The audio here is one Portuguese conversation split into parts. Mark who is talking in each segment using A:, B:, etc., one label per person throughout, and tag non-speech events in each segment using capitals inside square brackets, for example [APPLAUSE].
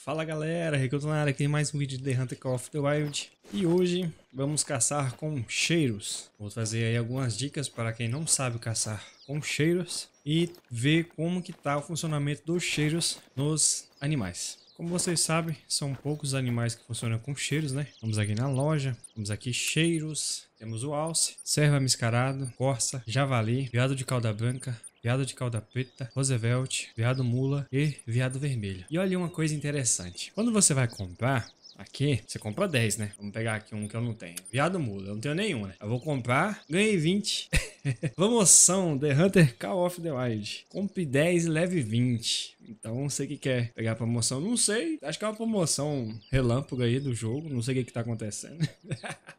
A: Fala galera, Ricardo na área aqui mais um vídeo de The Hunter Call of the Wild E hoje vamos caçar com cheiros Vou trazer aí algumas dicas para quem não sabe caçar com cheiros E ver como que está o funcionamento dos cheiros nos animais como vocês sabem, são poucos animais que funcionam com cheiros, né? Vamos aqui na loja, temos aqui cheiros, temos o alce, serva miscarado, corça, javali, gado de cauda branca, veado de calda preta, Roosevelt, veado mula e veado vermelho. E olha uma coisa interessante. Quando você vai comprar, Aqui, você compra 10, né? Vamos pegar aqui um que eu não tenho. Viado mula, eu não tenho nenhum, né? Eu vou comprar, ganhei 20. Promoção [LAUGHS] The Hunter Call of the Wild. Compre 10 e leve 20. Então, você que quer pegar a promoção, não sei. Acho que é uma promoção relâmpago aí do jogo. Não sei o que, que tá acontecendo. [LAUGHS]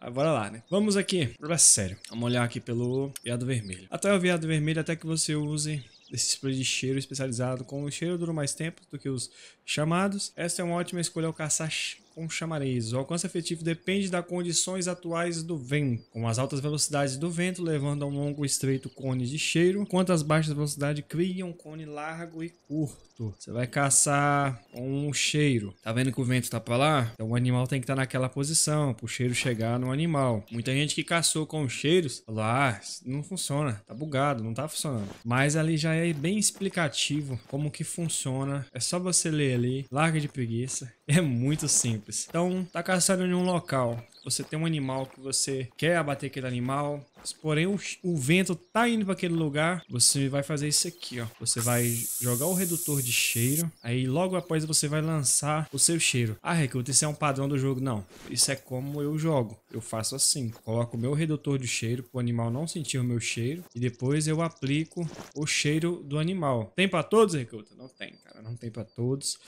A: Agora ah, lá, né? Vamos aqui. Agora sério. Vamos olhar aqui pelo veado vermelho. Até o veado vermelho, até que você use esse spray de cheiro especializado com o cheiro dura mais tempo do que os chamados. Essa é uma ótima escolha ao caçar com chamareis. O alcance efetivo depende das condições atuais do vento, com as altas velocidades do vento levando a um longo e estreito cone de cheiro, enquanto as baixas velocidades criam um cone largo e curto. Você vai caçar um cheiro. Tá vendo que o vento tá para lá? Então o animal tem que estar tá naquela posição, pro cheiro chegar no animal. Muita gente que caçou com cheiros falou: ah, não funciona, tá bugado, não tá funcionando. Mas ali já é bem explicativo como que funciona. É só você ler ali, larga de preguiça. [LAUGHS] É muito simples simples. Então, tá caçando em um local você tem um animal que você quer abater aquele animal, porém o, o vento tá indo para aquele lugar, você vai fazer isso aqui, ó. Você vai jogar o redutor de cheiro, aí logo após você vai lançar o seu cheiro. Ah, recruta, isso é um padrão do jogo. Não, isso é como eu jogo. Eu faço assim, coloco o meu redutor de cheiro para o animal não sentir o meu cheiro e depois eu aplico o cheiro do animal. Tem para todos, recruta? Não tem, cara, não tem para todos.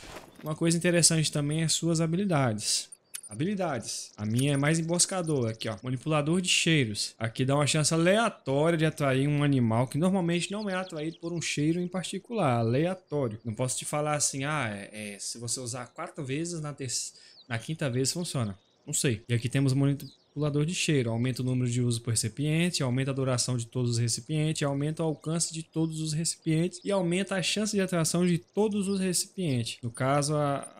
A: Uma coisa interessante também é suas habilidades. Habilidades. A minha é mais emboscadora aqui, ó. Manipulador de cheiros. Aqui dá uma chance aleatória de atrair um animal que normalmente não é atraído por um cheiro em particular. Aleatório. Não posso te falar assim, ah, é, é, se você usar quatro vezes, na, na quinta vez funciona. Não sei. E aqui temos manipulador de cheiro. Aumenta o número de usos por recipiente, aumenta a duração de todos os recipientes, aumenta o alcance de todos os recipientes e aumenta a chance de atração de todos os recipientes. No caso, a,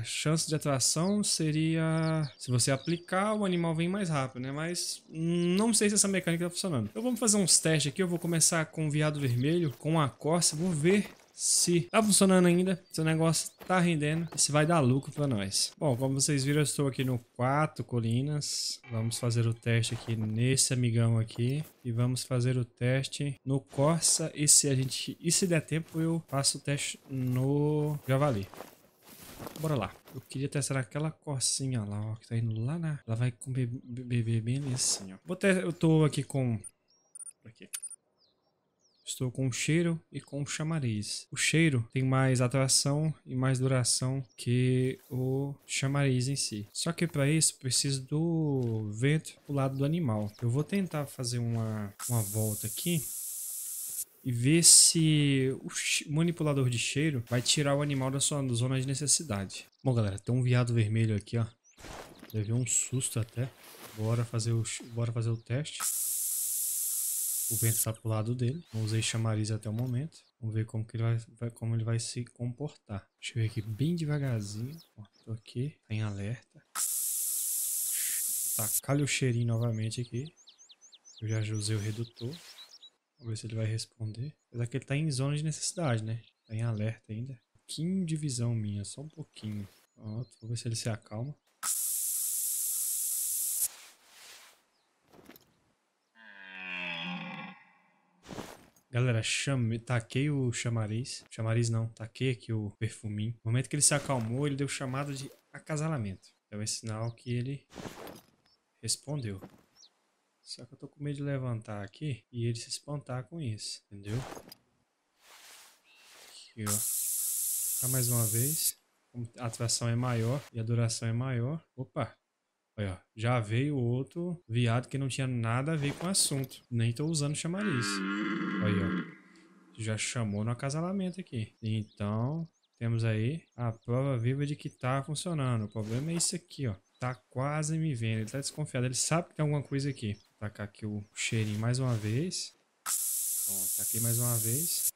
A: a chance de atração seria se você aplicar, o animal vem mais rápido, né? Mas não sei se essa mecânica está funcionando. Então vamos fazer uns testes aqui. Eu vou começar com o viado vermelho, com a corça. Vou ver se tá funcionando ainda, se o negócio tá rendendo, se vai dar lucro para nós. Bom, como vocês viram, eu estou aqui no quatro colinas. Vamos fazer o teste aqui nesse amigão aqui e vamos fazer o teste no Corsa e se a gente e se der tempo eu faço o teste no Javali. Bora lá. Eu queria testar aquela corsinha lá, ó, que tá indo lá na... Ela vai comer, beber bem assim, ó. Vou ter... Eu tô aqui com... Aqui. Estou com o cheiro e com o chamariz. O cheiro tem mais atração e mais duração que o chamariz em si. Só que para isso preciso do vento pro lado do animal. Eu vou tentar fazer uma, uma volta aqui e ver se o manipulador de cheiro vai tirar o animal da sua zona de necessidade. Bom, galera, tem um viado vermelho aqui, ó. Deve um susto até. Bora fazer o, bora fazer o teste. O vento está pro lado dele. Não usei chamariz até o momento. Vamos ver como que ele vai, vai, como ele vai se comportar. Deixa eu ver aqui bem devagarzinho. Ó, tô aqui. Tá em alerta. Tá, o cheirinho novamente aqui. Eu já usei o redutor. Vamos ver se ele vai responder. Apesar que ele tá em zona de necessidade, né? Tá em alerta ainda. Um pouquinho de visão minha, só um pouquinho. Pronto, vou ver se ele se acalma. Galera, chame, taquei o chamariz. Chamariz não, taquei aqui o perfuminho. No momento que ele se acalmou, ele deu chamada de acasalamento. Então é sinal que ele respondeu. Só que eu tô com medo de levantar aqui e ele se espantar com isso, entendeu? Aqui, ó. Tá mais uma vez. A atração é maior e a duração é maior. Opa, Olha, já veio outro viado que não tinha nada a ver com o assunto. Nem tô usando chamariz. Olha, ó. Já chamou no acasalamento aqui. Então, temos aí a prova viva de que tá funcionando. O problema é isso aqui, ó. Tá quase me vendo. Ele tá desconfiado. Ele sabe que tem alguma coisa aqui. Vou tacar aqui o cheirinho mais uma vez. Pronto, taquei mais uma vez.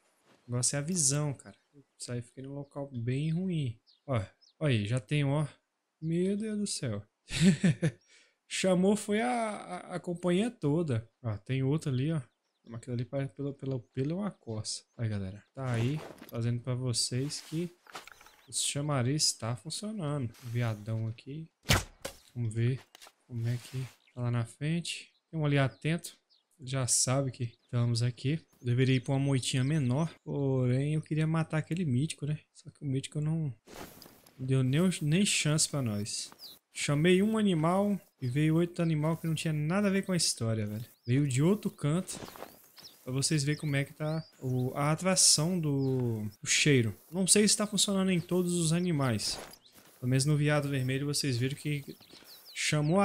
A: O negócio é a visão, cara. Isso aí fiquei num local bem ruim. Ó, olha, aí, já tem, ó. Meu Deus do céu. [LAUGHS] Chamou foi a, a, a, companhia toda. Ó, tem outra ali, ó. Aquilo ali parece pelo, pelo, pelo uma coça. Aí, galera. Tá aí, fazendo pra vocês que o chamariz está funcionando. O viadão aqui. Vamos ver como é que tá lá na frente. Tem um ali atento. Já sabe que estamos aqui. Eu deveria ir pra uma moitinha menor. Porém, eu queria matar aquele mítico, né? Só que o mítico não deu nem, nem chance pra nós. Chamei um animal e veio oito animal que não tinha nada a ver com a história, velho. Veio de outro canto. Pra vocês verem como é que tá o, a atração do cheiro. Não sei se tá funcionando em todos os animais. Pelo menos no viado vermelho vocês viram que chamou,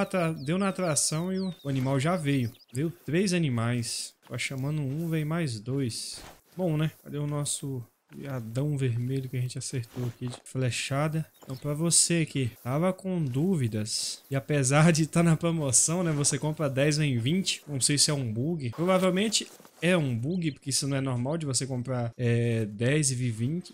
A: deu na atração e o, o animal já veio. Veio três animais. Tá chamando um, veio mais dois. Bom, né? Cadê o nosso Adão vermelho que a gente acertou aqui de flechada. Então, para você que tava com dúvidas, e apesar de estar tá na promoção, né? Você compra 10, em 20. Não sei se é um bug. Provavelmente é um bug, porque isso não é normal de você comprar é, 10 e vir 20,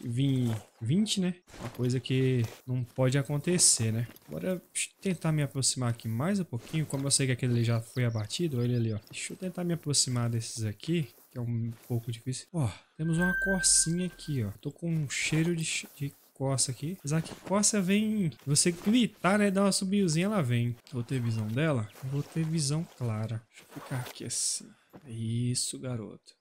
A: 20, né? Uma coisa que não pode acontecer, né? Agora, tentar me aproximar aqui mais um pouquinho. Como eu sei que aquele já foi abatido, olha ali, ó. Deixa eu tentar me aproximar desses aqui que é um pouco difícil. Ó, temos uma corsinha aqui, ó. Tô com um cheiro de, de coça aqui. Apesar que coça vem... Você gritar, né? dá uma subiuzinha, ela vem. Vou ter visão dela? Vou ter visão clara. Deixa eu ficar aqui assim. Isso, garoto.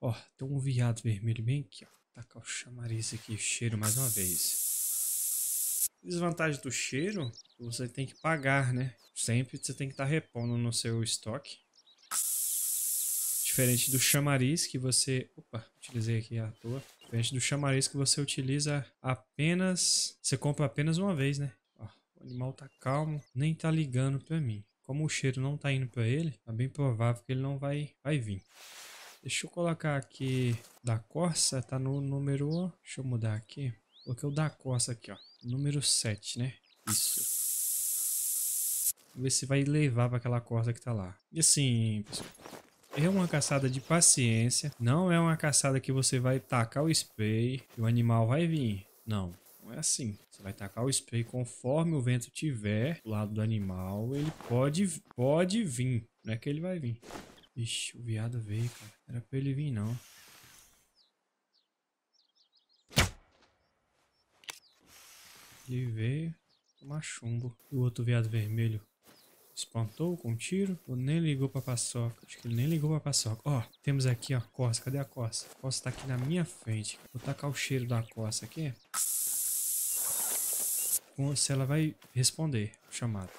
A: Ó, tem um viado vermelho bem aqui, ó. Tacar o chamariz aqui, cheiro mais uma vez. Desvantagem do cheiro, você tem que pagar, né? Sempre você tem que estar tá repondo no seu estoque. Diferente do chamariz que você... Opa, utilizei aqui à toa. Diferente do chamariz que você utiliza apenas... Você compra apenas uma vez, né? Ó, o animal tá calmo, nem tá ligando pra mim. Como o cheiro não tá indo pra ele, tá bem provável que ele não vai, vai vir. Deixa eu colocar aqui da Corsa, tá no número... Deixa eu mudar aqui. Coloquei o da Corsa aqui, ó. Número 7, né? Isso. Vamos ver se vai levar para aquela Corsa que tá lá. E assim, pessoal, é uma caçada de paciência, não é uma caçada que você vai tacar o spray e o animal vai vir. Não, não é assim. Você vai tacar o spray conforme o vento tiver do lado do animal, ele pode, pode vir. Não é que ele vai vir. Ixi, o viado veio, cara. Era pra ele vir, não. Ele veio tomar chumbo. E o outro viado vermelho Espantou com um tiro ou nem ligou pra paçoca? Acho que ele nem ligou pra paçoca. Ó, temos aqui, a costa. Cadê a costa? A costa tá aqui na minha frente. Vou tacar o cheiro da costa aqui. Se ela vai responder o chamado.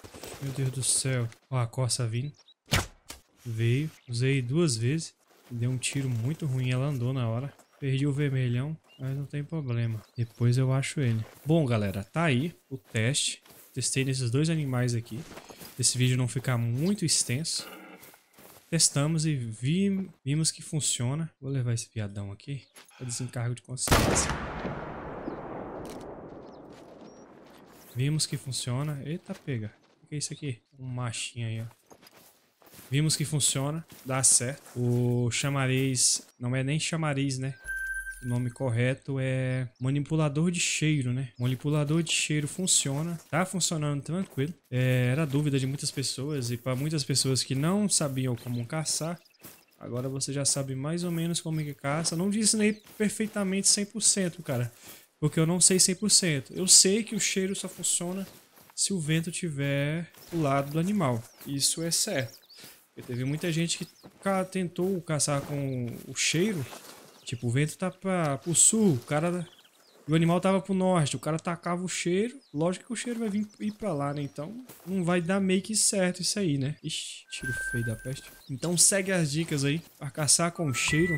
A: Meu Deus do céu. Ó, a costa vindo. Veio. Usei duas vezes. Deu um tiro muito ruim. Ela andou na hora. Perdi o vermelhão, mas não tem problema. Depois eu acho ele. Bom, galera, tá aí o teste. Testei nesses dois animais aqui desse vídeo não ficar muito extenso. Testamos e vi, vimos que funciona. Vou levar esse piadão aqui para desencargo de consciência. Vimos que funciona. Eita, pega. O que é isso aqui? Um machinho aí, ó. Vimos que funciona, dá certo. O chamariz, não é nem chamariz, né? o nome correto é manipulador de cheiro, né? Manipulador de cheiro funciona, tá funcionando tranquilo. É, era dúvida de muitas pessoas e para muitas pessoas que não sabiam como caçar, agora você já sabe mais ou menos como é que caça. Não nem perfeitamente 100%, cara, porque eu não sei 100%. Eu sei que o cheiro só funciona se o vento tiver do lado do animal. Isso é certo. Porque teve muita gente que tentou caçar com o cheiro Tipo, o vento tá pra, pro sul, o cara. E o animal tava pro norte, o cara tacava o cheiro. Lógico que o cheiro vai vir ir pra lá, né? Então não vai dar meio que certo isso aí, né? Ixi, tiro feio da peste. Então segue as dicas aí pra caçar com o cheiro.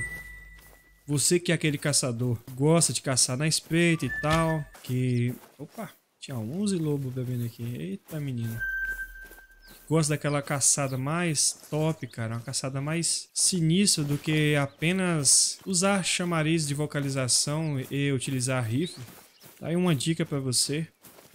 A: Você que é aquele caçador, gosta de caçar na espreita e tal, que... Opa, tinha 11 lobos bebendo aqui. Eita, menina gosta daquela caçada mais top, cara, uma caçada mais sinistra do que apenas usar chamariz de vocalização e utilizar rifle, tá aí uma dica para você.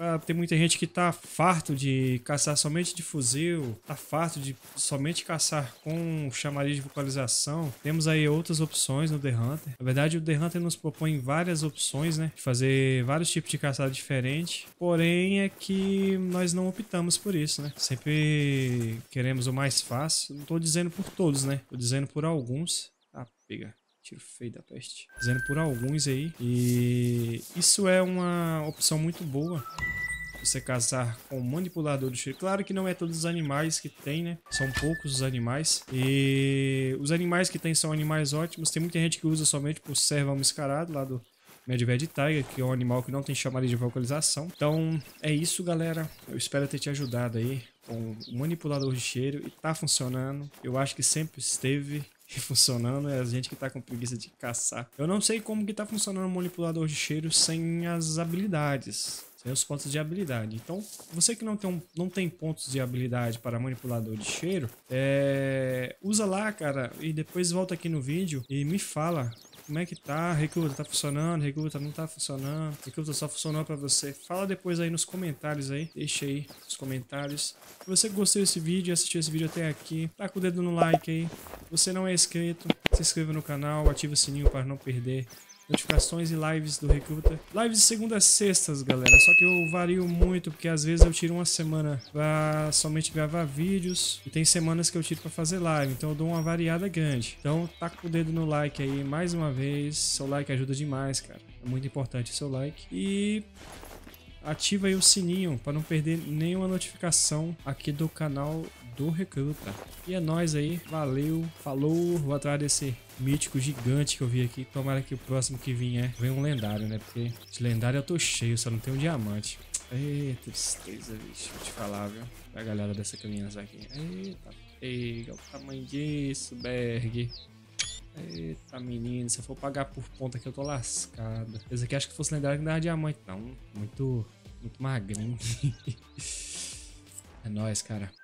A: Ah, tem muita gente que tá farto de caçar somente de fuzil, tá farto de somente caçar com chamariz de vocalização. Temos aí outras opções no The Hunter. Na verdade, o The Hunter nos propõe várias opções, né? De fazer vários tipos de caçada diferente. Porém, é que nós não optamos por isso, né? Sempre queremos o mais fácil. Não tô dizendo por todos, né? Tô dizendo por alguns. Ah, pega. Tiro feio da peste. Fazendo por alguns aí. E isso é uma opção muito boa você casar com o manipulador do cheiro. Claro que não é todos os animais que tem, né? São poucos os animais. E os animais que tem são animais ótimos. Tem muita gente que usa somente por serval mascarado lá do Medved Tiger, que é um animal que não tem chamada de vocalização. Então é isso, galera. Eu espero ter te ajudado aí com o manipulador de cheiro. E tá funcionando. Eu acho que sempre esteve funcionando, é a gente que tá com preguiça de caçar. Eu não sei como que tá funcionando o manipulador de cheiro sem as habilidades. Sem os pontos de habilidade. Então, você que não tem, um, não tem pontos de habilidade para manipulador de cheiro, é, usa lá, cara, e depois volta aqui no vídeo e me fala como é que tá, recruta, tá funcionando, recruta, não tá funcionando, recruta só funcionou para você. Fala depois aí nos comentários aí, deixa aí nos comentários. Se você gostou desse vídeo, assistiu esse vídeo até aqui, tá com o dedo no like aí. Se você não é inscrito, se inscreva no canal, ativa o sininho para não perder notificações e lives do Recruta. Lives de segunda a sextas, galera. Só que eu vario muito, porque às vezes eu tiro uma semana pra somente gravar vídeos. E tem semanas que eu tiro pra fazer live. Então eu dou uma variada grande. Então taca o dedo no like aí mais uma vez. Seu like ajuda demais, cara. É muito importante o seu like. E ativa aí o sininho para não perder nenhuma notificação aqui do canal do recruta. E é nóis aí, valeu, falou, vou atrás desse mítico gigante que eu vi aqui. Tomara que o próximo que vier é, venha um lendário, né? Porque de lendário eu tô cheio, só não tem um diamante. Ei, tristeza, bicho, vou te falar, viu? A galera dessa criança aqui. Eita, pega o tamanho disso, Berg. Eita, menino, se eu for pagar por ponta aqui, eu tô lascado. Esse aqui acho que fosse lendário que não dava diamante, não. Muito, muito magrinho. [LAUGHS] é nóis, cara.